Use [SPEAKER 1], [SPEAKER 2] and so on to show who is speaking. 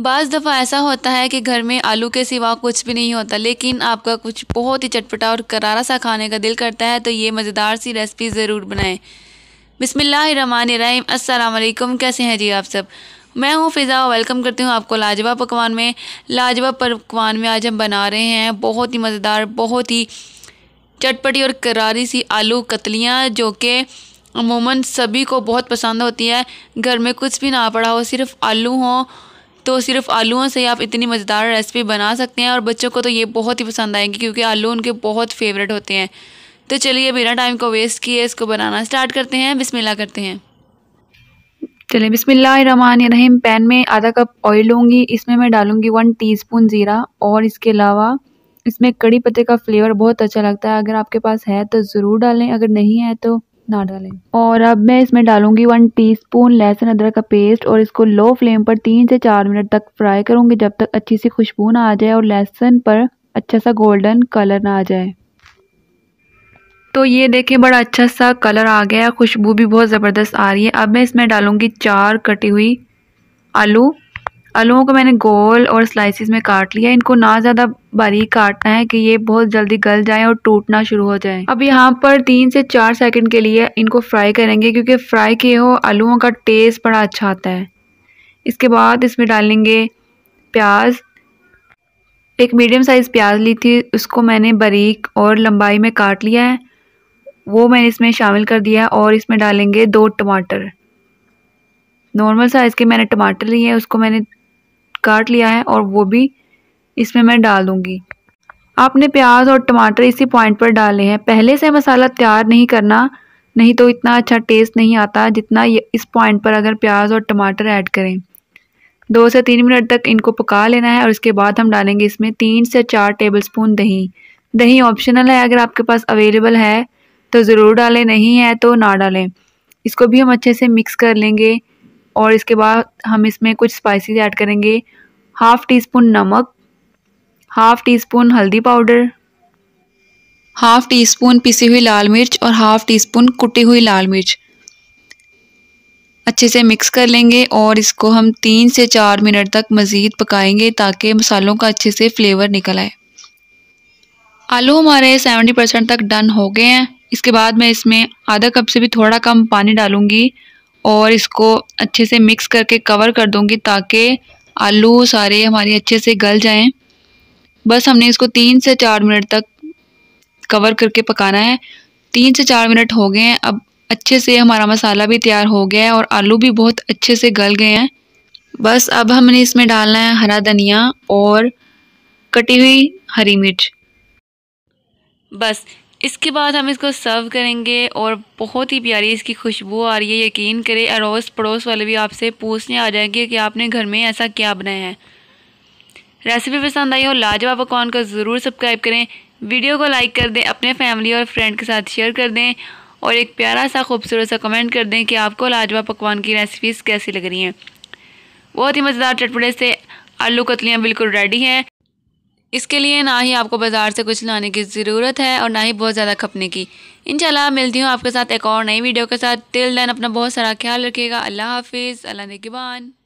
[SPEAKER 1] buzz दफ़ा ऐसा होता है कि घर में आलू के सिवा कुछ भी नहीं होता लेकिन आपका कुछ बहुत ही चटपटा और करारा सा खाने का दिल करता है तो ये मज़ेदार सी रेसिपी ज़रूर बनाएं बिसमीम असलकम कैसे हैं जी आप सब मैं हूँ फ़िज़ा वेलकम करती हूँ आपको लाजवाब पकवान में लाजवाब पकवान में आज हम बना रहे हैं बहुत ही मज़ेदार बहुत ही चटपटी और करारी सी आलू कतलियाँ जो कि अमूमन सभी को बहुत पसंद होती है घर में कुछ भी ना पड़ा हो सिर्फ आलू हों तो सिर्फ आलूओं से आप इतनी मज़ेदार रेसिपी बना सकते हैं और बच्चों को तो ये बहुत ही पसंद आएंगे क्योंकि आलू उनके बहुत फेवरेट होते हैं तो चलिए बिना टाइम को वेस्ट किए इसको बनाना स्टार्ट करते हैं बिस्मिल्लाह करते हैं चलिए रहीम पैन में आधा कप ऑयल लूँगी इसमें मैं डालूँगी वन टीस्पून ज़ीरा और इसके अलावा इसमें कड़ी पत्ते का फ्लेवर बहुत अच्छा लगता है अगर आपके पास है तो ज़रूर डालें अगर नहीं है तो ना डालें और अब मैं इसमें डालूंगी वन टीस्पून लहसुन अदरक का पेस्ट और इसको लो फ्लेम पर तीन से चार मिनट तक फ्राई करूंगी जब तक अच्छी सी खुशबू ना आ जाए और लहसुन पर अच्छा सा गोल्डन कलर ना आ जाए तो ये देखें बड़ा अच्छा सा कलर आ गया खुशबू भी बहुत ज़बरदस्त आ रही है अब मैं इसमें डालूंगी चार कटी हुई आलू आलूओं को मैंने गोल और स्लाइसिस में काट लिया इनको ना ज़्यादा बारीक काटना है कि ये बहुत जल्दी गल जाए और टूटना शुरू हो जाए अब यहाँ पर तीन से चार सेकंड के लिए इनको फ्राई करेंगे क्योंकि फ्राई किए हो आलूओं का टेस्ट बड़ा अच्छा आता है इसके बाद इसमें डालेंगे प्याज एक मीडियम साइज़ प्याज ली थी उसको मैंने बारीक और लंबाई में काट लिया है वो मैंने इसमें शामिल कर दिया और इसमें डालेंगे दो टमाटर नॉर्मल साइज़ के मैंने टमाटर लिए हैं उसको मैंने काट लिया है और वो भी इसमें मैं डाल दूँगी आपने प्याज और टमाटर इसी पॉइंट पर डाले हैं पहले से मसाला तैयार नहीं करना नहीं तो इतना अच्छा टेस्ट नहीं आता जितना इस पॉइंट पर अगर प्याज और टमाटर ऐड करें दो से तीन मिनट तक इनको पका लेना है और इसके बाद हम डालेंगे इसमें तीन से चार टेबलस्पून दही दही ऑप्शनल है अगर आपके पास अवेलेबल है तो ज़रूर डालें नहीं है तो ना डालें इसको भी हम अच्छे से मिक्स कर लेंगे और इसके बाद हम इसमें कुछ स्पाइसी ऐड करेंगे हाफ़ टी स्पून नमक हाफ़ टी स्पून हल्दी पाउडर हाफ़ टी स्पून पिसी हुई लाल मिर्च और हाफ़ टी स्पून कुटी हुई लाल मिर्च अच्छे से मिक्स कर लेंगे और इसको हम तीन से चार मिनट तक मज़ीद पकाएंगे ताकि मसालों का अच्छे से फ्लेवर निकल आए आलू हमारे सेवेंटी परसेंट तक डन हो गए हैं इसके बाद मैं इसमें आधा कप से भी थोड़ा कम पानी डालूंगी और इसको अच्छे से मिक्स करके कवर कर दूंगी ताकि आलू सारे हमारे अच्छे से गल जाएं बस हमने इसको तीन से चार मिनट तक कवर करके पकाना है तीन से चार मिनट हो गए हैं अब अच्छे से हमारा मसाला भी तैयार हो गया है और आलू भी बहुत अच्छे से गल गए हैं बस अब हमने इसमें डालना है हरा धनिया और कटी हुई हरी मिर्च बस इसके बाद हम इसको सर्व करेंगे और बहुत ही प्यारी इसकी खुशबू आ रही है यकीन करें अड़ोस पड़ोस वाले भी आपसे पूछने आ जाएंगे कि आपने घर में ऐसा क्या बनाया है रेसिपी पसंद आई हो लाजवाब पकवान को ज़रूर सब्सक्राइब करें वीडियो को लाइक कर दें अपने फैमिली और फ्रेंड के साथ शेयर कर दें और एक प्यारा सा खूबसूरत सा कमेंट कर दें कि आपको लाजवाब पकवान की रेसिपीज़ कैसी लग रही हैं बहुत ही मज़ेदार चटपटे से आलू कतलियाँ बिल्कुल रेडी हैं इसके लिए ना ही आपको बाज़ार से कुछ लाने की ज़रूरत है और ना ही बहुत ज़्यादा खपने की इंशाल्लाह मिलती हूँ आपके साथ एक और नई वीडियो के साथ तिल देन अपना बहुत सारा ख्याल रखिएगा अल्लाह हाफिज़ अल्लाह नगबान